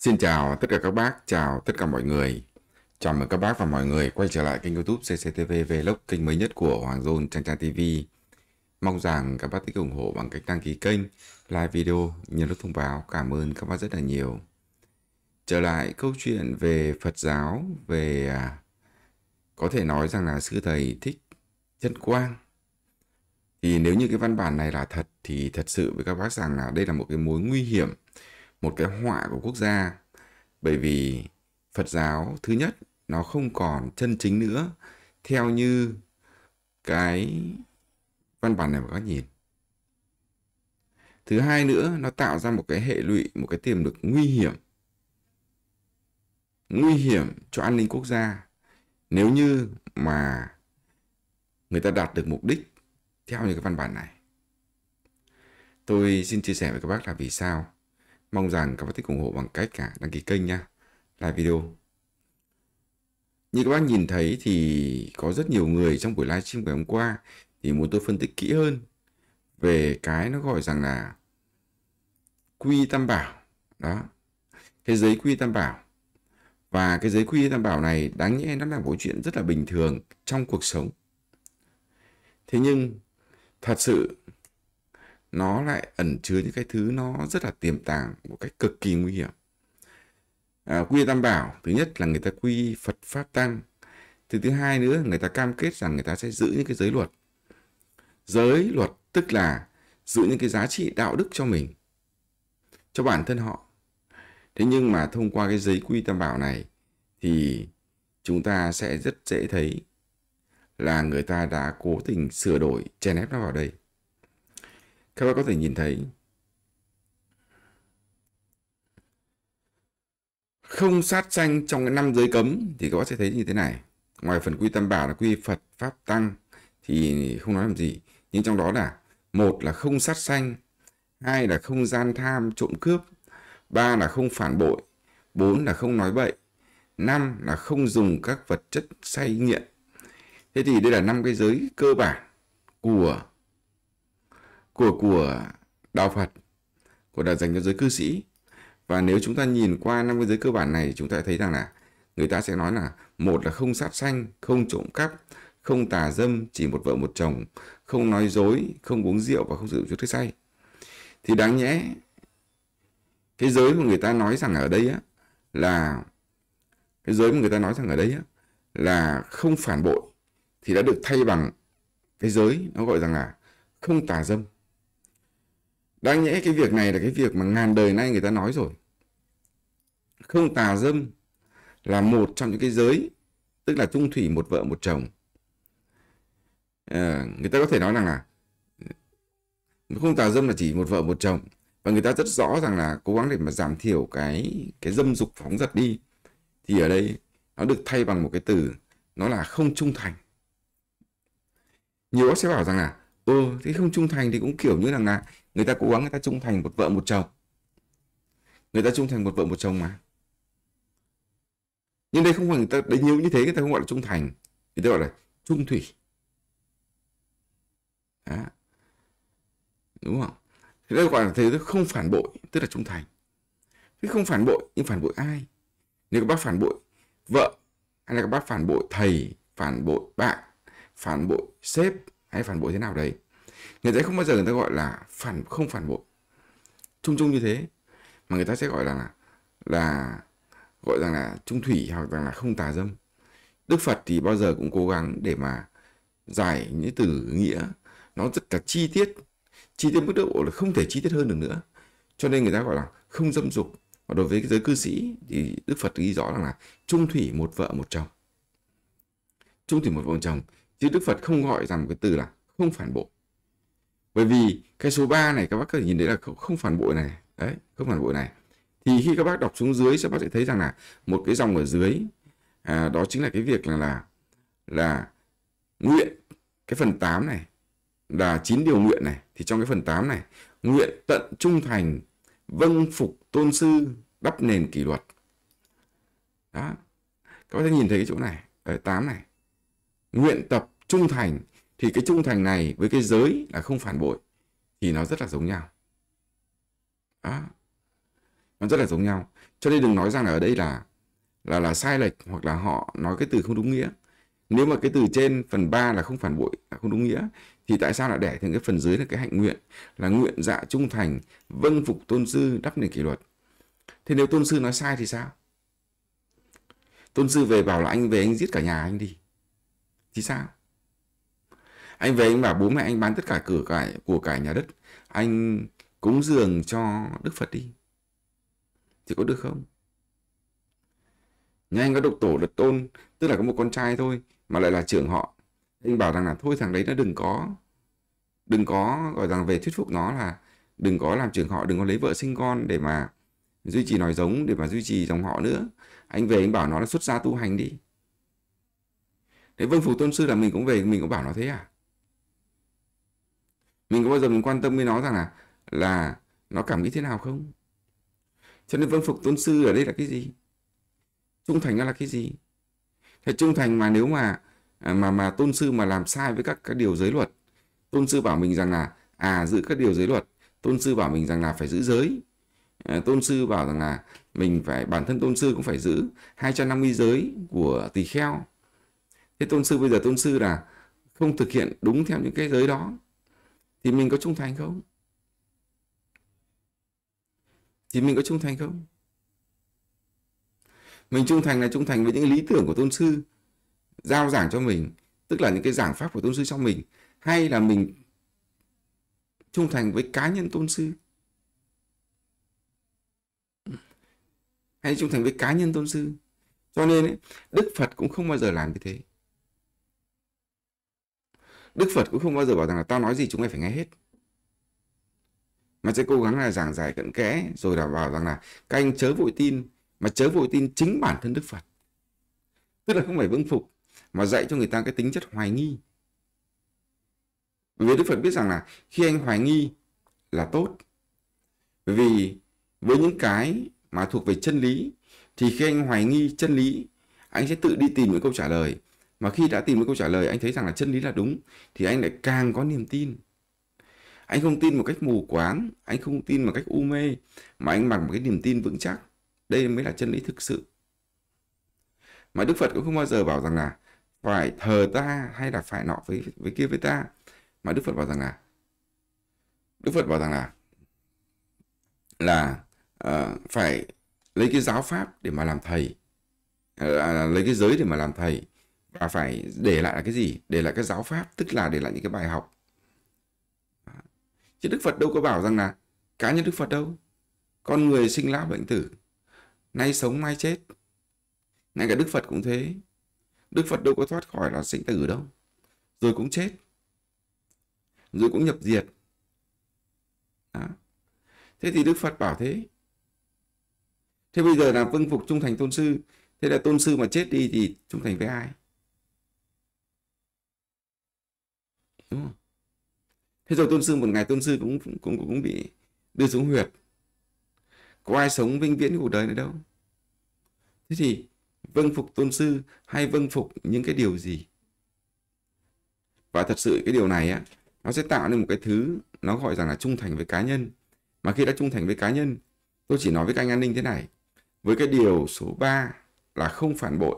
Xin chào tất cả các bác, chào tất cả mọi người. Chào mừng các bác và mọi người quay trở lại kênh youtube CCTV Vlog, kênh mới nhất của Hoàng Dôn Trang Trang TV. Mong rằng các bác thích ủng hộ bằng cách đăng ký kênh, like video, nhấn nút thông báo. Cảm ơn các bác rất là nhiều. Trở lại câu chuyện về Phật giáo, về à, có thể nói rằng là sư thầy thích chân quang. Thì nếu như cái văn bản này là thật thì thật sự với các bác rằng là đây là một cái mối nguy hiểm một cái họa của quốc gia bởi vì phật giáo thứ nhất nó không còn chân chính nữa theo như cái văn bản này mà các nhìn thứ hai nữa nó tạo ra một cái hệ lụy một cái tiềm lực nguy hiểm nguy hiểm cho an ninh quốc gia nếu như mà người ta đạt được mục đích theo như cái văn bản này tôi xin chia sẻ với các bác là vì sao Mong rằng các bác thích ủng hộ bằng cách cả đăng ký kênh nha, like video. Như các bác nhìn thấy thì có rất nhiều người trong buổi livestream ngày hôm qua thì muốn tôi phân tích kỹ hơn về cái nó gọi rằng là quy tam bảo đó cái giấy quy tam bảo và cái giấy quy tam bảo này đáng nhẽ nó là một chuyện rất là bình thường trong cuộc sống thế nhưng thật sự nó lại ẩn chứa những cái thứ nó rất là tiềm tàng một cách cực kỳ nguy hiểm à, quy tam bảo thứ nhất là người ta quy phật pháp tăng thứ thứ hai nữa người ta cam kết rằng người ta sẽ giữ những cái giới luật giới luật tức là giữ những cái giá trị đạo đức cho mình cho bản thân họ thế nhưng mà thông qua cái giấy quy tam bảo này thì chúng ta sẽ rất dễ thấy là người ta đã cố tình sửa đổi chèn ép nó vào đây các bạn có thể nhìn thấy không sát sanh trong cái năm giới cấm thì các bạn sẽ thấy như thế này ngoài phần quy tâm bảo là quy phật pháp tăng thì không nói làm gì nhưng trong đó là một là không sát sanh hai là không gian tham trộm cướp ba là không phản bội bốn là không nói bậy năm là không dùng các vật chất say nghiện thế thì đây là năm cái giới cơ bản của của của đạo Phật của đạo dành cho giới cư sĩ và nếu chúng ta nhìn qua năm cái giới cơ bản này chúng ta thấy rằng là người ta sẽ nói là một là không sát sanh không trộm cắp không tà dâm chỉ một vợ một chồng không nói dối không uống rượu và không sử dụng chất say thì đáng nhẽ cái giới mà người ta nói rằng ở đây á là cái giới mà người ta nói rằng ở đây á là không phản bội thì đã được thay bằng cái giới nó gọi rằng là không tà dâm đáng nhẽ cái việc này là cái việc mà ngàn đời nay người ta nói rồi không tà dâm là một trong những cái giới tức là chung thủy một vợ một chồng à, người ta có thể nói rằng là ừ, không tà dâm là chỉ một vợ một chồng và người ta rất rõ rằng là cố gắng để mà giảm thiểu cái cái dâm dục phóng dật đi thì ở đây nó được thay bằng một cái từ nó là không trung thành nhiều bác sẽ bảo rằng là ừ thế không trung thành thì cũng kiểu như rằng là người ta cố gắng người ta trung thành một vợ một chồng người ta trung thành một vợ một chồng mà nhưng đây không phải người ta đấy nhiều như thế người ta không gọi là trung thành người ta gọi là trung thủy Đó. đúng không thì đây gọi là thế không phản bội tức là trung thành thế không phản bội nhưng phản bội ai nếu các bác phản bội vợ hay là các bác phản bội thầy phản bội bạn phản bội sếp hay phản bội thế nào đấy người ta không bao giờ người ta gọi là phản không phản bội chung chung như thế mà người ta sẽ gọi là là, là gọi rằng là trung thủy hoặc rằng là không tà dâm đức phật thì bao giờ cũng cố gắng để mà giải những từ nghĩa nó rất là chi tiết chi tiết mức độ là không thể chi tiết hơn được nữa cho nên người ta gọi là không dâm dục và đối với cái giới cư sĩ thì đức phật ghi rõ rằng là trung thủy một vợ một chồng trung thủy một vợ một chồng chứ đức phật không gọi rằng cái từ là không phản bội bởi vì cái số 3 này các bác có thể nhìn thấy là không, không phản bội này đấy không phản bội này thì khi các bác đọc xuống dưới các bác sẽ thấy rằng là một cái dòng ở dưới à, đó chính là cái việc là là là nguyện cái phần 8 này là chín điều nguyện này thì trong cái phần 8 này nguyện tận trung thành vâng phục tôn sư đắp nền kỷ luật đó các bác sẽ nhìn thấy cái chỗ này ở 8 này nguyện tập trung thành thì cái trung thành này với cái giới là không phản bội thì nó rất là giống nhau đó. nó rất là giống nhau cho nên đừng nói rằng là ở đây là là là sai lệch hoặc là họ nói cái từ không đúng nghĩa nếu mà cái từ trên phần 3 là không phản bội là không đúng nghĩa thì tại sao lại để thành cái phần dưới là cái hạnh nguyện là nguyện dạ trung thành vâng phục tôn sư đắp nền kỷ luật thế nếu tôn sư nói sai thì sao tôn sư về bảo là anh về anh giết cả nhà anh đi thì sao anh về anh bảo bố mẹ anh bán tất cả cửa cải của cải nhà đất anh cúng dường cho đức phật đi thì có được không nhà anh có độc tổ độc tôn tức là có một con trai thôi mà lại là trưởng họ anh bảo rằng là thôi thằng đấy nó đừng có đừng có gọi rằng về thuyết phục nó là đừng có làm trưởng họ đừng có lấy vợ sinh con để mà duy trì nòi giống để mà duy trì dòng họ nữa anh về anh bảo nó là xuất gia tu hành đi thế vương phục tôn sư là mình cũng về mình cũng bảo nó thế à mình có bao giờ mình quan tâm với nó rằng là là nó cảm nghĩ thế nào không cho nên vâng phục tôn sư ở đây là cái gì trung thành nó là cái gì thế trung thành mà nếu mà à, mà mà tôn sư mà làm sai với các các điều giới luật tôn sư bảo mình rằng là à giữ các điều giới luật tôn sư bảo mình rằng là phải giữ giới à, tôn sư bảo rằng là mình phải bản thân tôn sư cũng phải giữ 250 giới của tỳ kheo thế tôn sư bây giờ tôn sư là không thực hiện đúng theo những cái giới đó thì mình có trung thành không thì mình có trung thành không mình trung thành là trung thành với những lý tưởng của tôn sư giao giảng cho mình tức là những cái giảng pháp của tôn sư trong mình hay là mình trung thành với cá nhân tôn sư hay trung thành với cá nhân tôn sư cho nên ấy, đức phật cũng không bao giờ làm như thế Đức Phật cũng không bao giờ bảo rằng là tao nói gì chúng mày phải nghe hết mà sẽ cố gắng là giảng giải cận kẽ rồi đảm bảo rằng là các anh chớ vội tin mà chớ vội tin chính bản thân Đức Phật tức là không phải vâng phục mà dạy cho người ta cái tính chất hoài nghi bởi vì Đức Phật biết rằng là khi anh hoài nghi là tốt bởi vì với những cái mà thuộc về chân lý thì khi anh hoài nghi chân lý anh sẽ tự đi tìm những câu trả lời mà khi đã tìm được câu trả lời anh thấy rằng là chân lý là đúng thì anh lại càng có niềm tin anh không tin một cách mù quáng anh không tin một cách u mê mà anh bằng một cái niềm tin vững chắc đây mới là chân lý thực sự mà đức phật cũng không bao giờ bảo rằng là phải thờ ta hay là phải nọ với với kia với ta mà đức phật bảo rằng là đức phật bảo rằng là là uh, phải lấy cái giáo pháp để mà làm thầy uh, lấy cái giới để mà làm thầy và phải để lại là cái gì để lại cái giáo pháp tức là để lại những cái bài học chứ đức phật đâu có bảo rằng là cá nhân đức phật đâu con người sinh lão bệnh tử nay sống mai chết ngay cả đức phật cũng thế đức phật đâu có thoát khỏi là sinh tử đâu rồi cũng chết rồi cũng nhập diệt Đó. thế thì đức phật bảo thế thế bây giờ là vâng phục trung thành tôn sư thế là tôn sư mà chết đi thì trung thành với ai thế rồi tôn sư một ngày tôn sư cũng cũng cũng bị đưa xuống huyệt có ai sống vinh viễn cuộc đời này đâu thế thì vâng phục tôn sư hay vâng phục những cái điều gì và thật sự cái điều này á nó sẽ tạo nên một cái thứ nó gọi rằng là trung thành với cá nhân mà khi đã trung thành với cá nhân tôi chỉ nói với các anh an ninh thế này với cái điều số 3 là không phản bội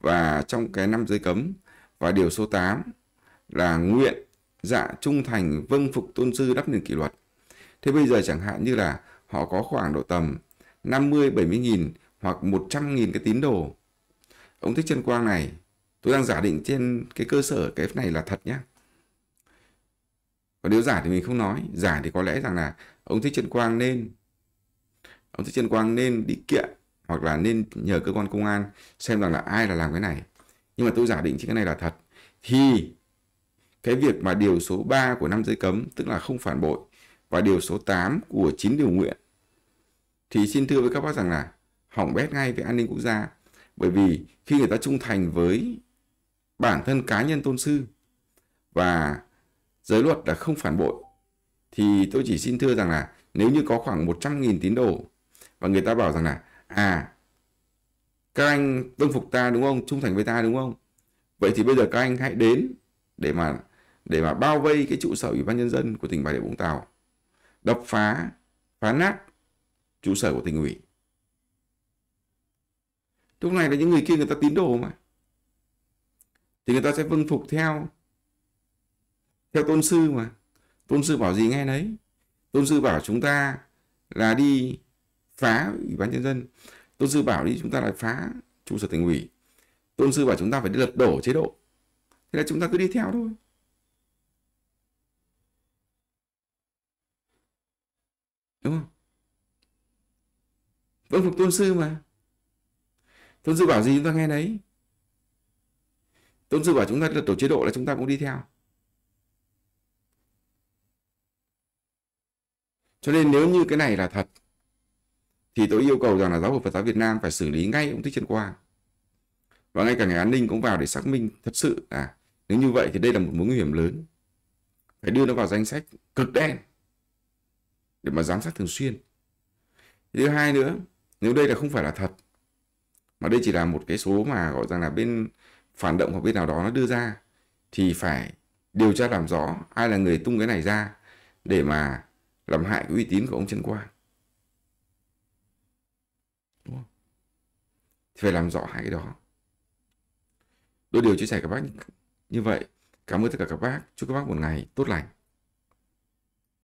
và trong cái năm giới cấm và điều số 8 là nguyện dạ trung thành vâng phục tôn sư đắp nền kỷ luật thế bây giờ chẳng hạn như là họ có khoảng độ tầm 50 70 nghìn hoặc 100 nghìn cái tín đồ ông thích trần quang này tôi đang giả định trên cái cơ sở cái này là thật nhé. còn nếu giả thì mình không nói giả thì có lẽ rằng là ông thích trần quang nên ông thích trần quang nên đi kiện hoặc là nên nhờ cơ quan công an xem rằng là ai là làm cái này nhưng mà tôi giả định chứ cái này là thật thì cái việc mà điều số 3 của năm giới cấm tức là không phản bội và điều số 8 của chín điều nguyện thì xin thưa với các bác rằng là hỏng bét ngay về an ninh quốc gia bởi vì khi người ta trung thành với bản thân cá nhân tôn sư và giới luật là không phản bội thì tôi chỉ xin thưa rằng là nếu như có khoảng 100.000 tín đồ và người ta bảo rằng là à các anh tôn phục ta đúng không trung thành với ta đúng không vậy thì bây giờ các anh hãy đến để mà để mà bao vây cái trụ sở ủy ban nhân dân của tỉnh Bà Rịa Vũng Tàu, đập phá, phá nát trụ sở của tỉnh ủy. Lúc này là những người kia người ta tín đồ mà. Thì người ta sẽ vâng phục theo theo tôn sư mà. Tôn sư bảo gì nghe đấy. Tôn sư bảo chúng ta là đi phá ủy ban nhân dân. Tôn sư bảo đi chúng ta là phá trụ sở tỉnh ủy. Tôn sư bảo chúng ta phải đi lật đổ chế độ. Thế là chúng ta cứ đi theo thôi. vâng phục tôn sư mà tôn sư bảo gì chúng ta nghe đấy tôn sư bảo chúng ta là tổ chế độ là chúng ta cũng đi theo cho nên nếu như cái này là thật thì tôi yêu cầu rằng là giáo hội Phật giáo Việt Nam phải xử lý ngay ông Thích Trần Quang và ngay cả ngành an ninh cũng vào để xác minh thật sự à nếu như vậy thì đây là một mối nguy hiểm lớn phải đưa nó vào danh sách cực đen để mà giám sát thường xuyên thứ hai nữa nếu đây là không phải là thật mà đây chỉ là một cái số mà gọi rằng là bên phản động hoặc bên nào đó nó đưa ra thì phải điều tra làm rõ ai là người tung cái này ra để mà làm hại cái uy tín của ông Trần Quang. Đúng không? Thì phải làm rõ hai cái đó. tôi điều chia sẻ các bác như vậy. Cảm ơn tất cả các bác. Chúc các bác một ngày tốt lành.